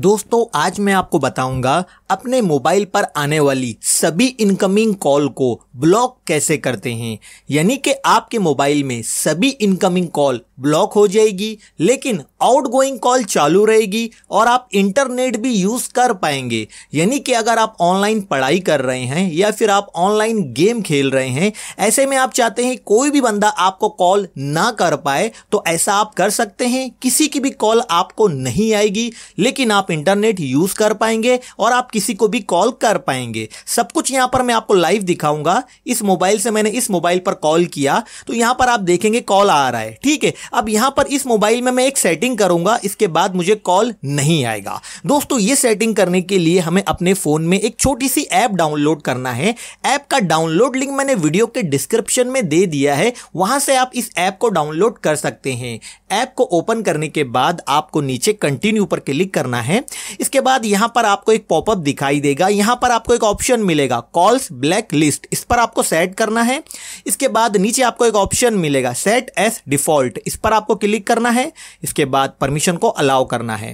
दोस्तों आज मैं आपको बताऊंगा अपने मोबाइल पर आने वाली सभी इनकमिंग कॉल को ब्लॉक कैसे करते हैं यानी कि आपके मोबाइल में सभी इनकमिंग कॉल ब्लॉक हो जाएगी लेकिन आउटगोइंग कॉल चालू रहेगी और आप इंटरनेट भी यूज़ कर पाएंगे यानी कि अगर आप ऑनलाइन पढ़ाई कर रहे हैं या फिर आप ऑनलाइन गेम खेल रहे हैं ऐसे में आप चाहते हैं कोई भी बंदा आपको कॉल ना कर पाए तो ऐसा आप कर सकते हैं किसी की भी कॉल आपको नहीं आएगी लेकिन आप इंटरनेट यूज़ कर पाएंगे और आप किसी किसी को भी कॉल कर पाएंगे सब कुछ यहां पर मैं आपको लाइव दिखाऊंगा इस मोबाइल से मैंने इस मोबाइल पर कॉल किया तो यहां पर आप देखेंगे कॉल आ रहा है ठीक है अब यहां पर इस मोबाइल में मैं एक सेटिंग करूंगा इसके बाद मुझे कॉल नहीं आएगा दोस्तों ये सेटिंग करने के लिए हमें अपने फ़ोन में एक छोटी सी ऐप डाउनलोड करना है ऐप का डाउनलोड लिंक मैंने वीडियो के डिस्क्रिप्शन में दे दिया है वहां से आप इस ऐप को डाउनलोड कर सकते हैं ऐप को ओपन करने के बाद आपको नीचे कंटिन्यू पर क्लिक करना है इसके बाद यहां पर आपको एक पॉपअप दिखाई देगा यहां पर आपको एक ऑप्शन मिलेगा कॉल्स ब्लैक लिस्ट इस पर आपको सेट करना है इसके बाद नीचे आपको एक ऑप्शन मिलेगा सेट एस डिफॉल्ट इस पर आपको क्लिक करना है इसके बाद परमिशन को अलाउ करना है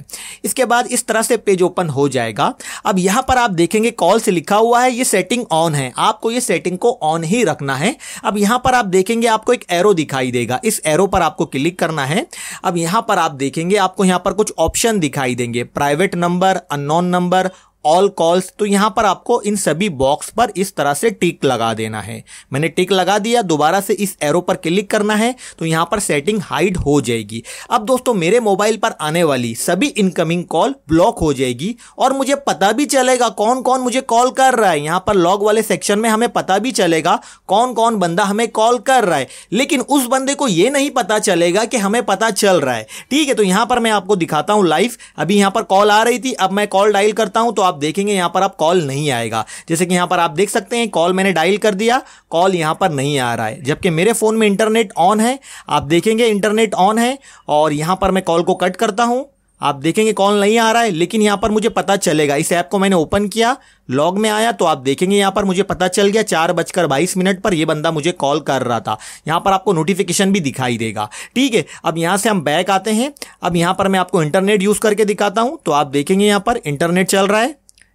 इसके बाद इस तरह से पेज ओपन हो जाएगा अब यहां पर आप देखेंगे कॉल्स लिखा हुआ है ये सेटिंग ऑन है आपको ये सेटिंग को ऑन ही रखना है अब यहां पर आप देखेंगे आपको एक एरो दिखाई देगा इस एरो पर आपको क्लिक करना है अब यहां पर आप देखेंगे आपको यहां पर कुछ ऑप्शन दिखाई देंगे private number unknown number all calls तो यहां पर आपको इन सभी बॉक्स पर इस तरह से टिक लगा देना है मैंने टिक लगा दिया दोबारा से इस एरो पर क्लिक करना है तो यहां पर सेटिंग हाइड हो जाएगी अब दोस्तों मेरे मोबाइल पर आने वाली सभी इनकमिंग कॉल ब्लॉक हो जाएगी और मुझे पता भी चलेगा कौन कौन मुझे कॉल कर रहा है यहां पर लॉग वाले सेक्शन में हमें पता भी चलेगा कौन कौन बंदा हमें कॉल कर रहा है लेकिन उस बंदे को यह नहीं पता चलेगा कि हमें पता चल रहा है ठीक है तो यहां पर मैं आपको दिखाता हूँ लाइव अभी यहां पर कॉल आ रही थी अब मैं कॉल डायल करता हूं तो आप देखेंगे यहाँ पर आप कॉल नहीं आएगा जैसे कि यहाँ पर आप देख सकते हैं कॉल मैंने डायल कर दिया कॉल यहाँ पर नहीं आ रहा है जबकि मेरे फ़ोन में इंटरनेट ऑन है आप देखेंगे इंटरनेट ऑन है और यहाँ पर मैं कॉल को कट करता हूँ आप देखेंगे कॉल नहीं आ रहा है लेकिन यहाँ पर मुझे पता चलेगा इस ऐप को मैंने ओपन किया लॉग में आया तो आप देखेंगे यहाँ पर मुझे पता चल गया चार बजकर बाईस मिनट पर यह बंदा मुझे कॉल कर रहा था यहाँ पर आपको नोटिफिकेशन भी दिखाई देगा ठीक है अब यहाँ से हम बैक आते हैं अब यहाँ पर मैं आपको इंटरनेट यूज़ करके दिखाता हूँ तो आप देखेंगे यहाँ पर इंटरनेट चल रहा है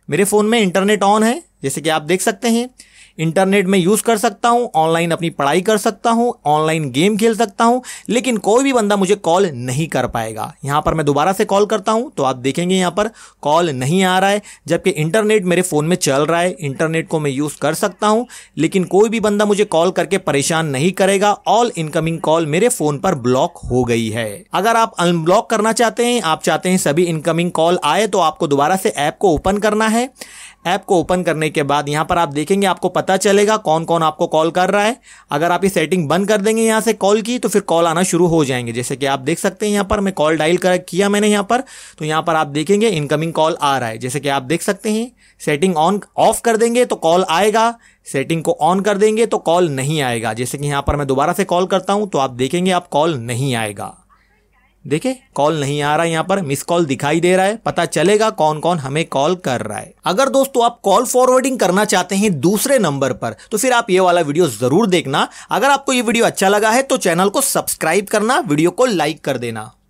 मेरे फ़ोन में इंटरनेट ऑन है जैसे कि आप देख सकते हैं इंटरनेट में यूज़ कर सकता हूँ ऑनलाइन अपनी पढ़ाई कर सकता हूँ ऑनलाइन गेम खेल सकता हूँ लेकिन कोई भी बंदा मुझे कॉल नहीं कर पाएगा यहाँ पर मैं दोबारा से कॉल करता हूँ तो आप देखेंगे यहाँ पर कॉल नहीं आ रहा है जबकि इंटरनेट मेरे फ़ोन में चल रहा है इंटरनेट को मैं यूज़ कर सकता हूँ लेकिन कोई भी बंदा मुझे कॉल करके परेशान नहीं करेगा ऑल इनकमिंग कॉल मेरे फ़ोन पर ब्लॉक हो गई है अगर आप अनब्लॉक करना चाहते हैं आप चाहते हैं सभी इनकमिंग कॉल आए तो आपको दोबारा से ऐप को ओपन करना है ऐप को ओपन करने के बाद यहाँ पर आप देखेंगे आपको पता चलेगा कौन कौन आपको कॉल कर रहा है अगर आप ये सेटिंग बंद कर देंगे यहाँ से कॉल की तो फिर कॉल आना शुरू हो जाएंगे जैसे कि आप देख सकते हैं यहाँ पर मैं कॉल डायल कर किया मैंने यहाँ पर तो यहाँ पर आप देखेंगे इनकमिंग कॉल आ रहा है जैसे कि आप देख सकते हैं सेटिंग ऑन ऑफ कर देंगे तो कॉल आएगा सेटिंग को ऑन कर देंगे तो कॉल नहीं आएगा जैसे कि यहाँ पर मैं दोबारा से कॉल करता हूँ तो आप देखेंगे आप कॉल नहीं आएगा देखे कॉल नहीं आ रहा है यहाँ पर मिस कॉल दिखाई दे रहा है पता चलेगा कौन कौन हमें कॉल कर रहा है अगर दोस्तों आप कॉल फॉरवर्डिंग करना चाहते हैं दूसरे नंबर पर तो फिर आप ये वाला वीडियो जरूर देखना अगर आपको ये वीडियो अच्छा लगा है तो चैनल को सब्सक्राइब करना वीडियो को लाइक कर देना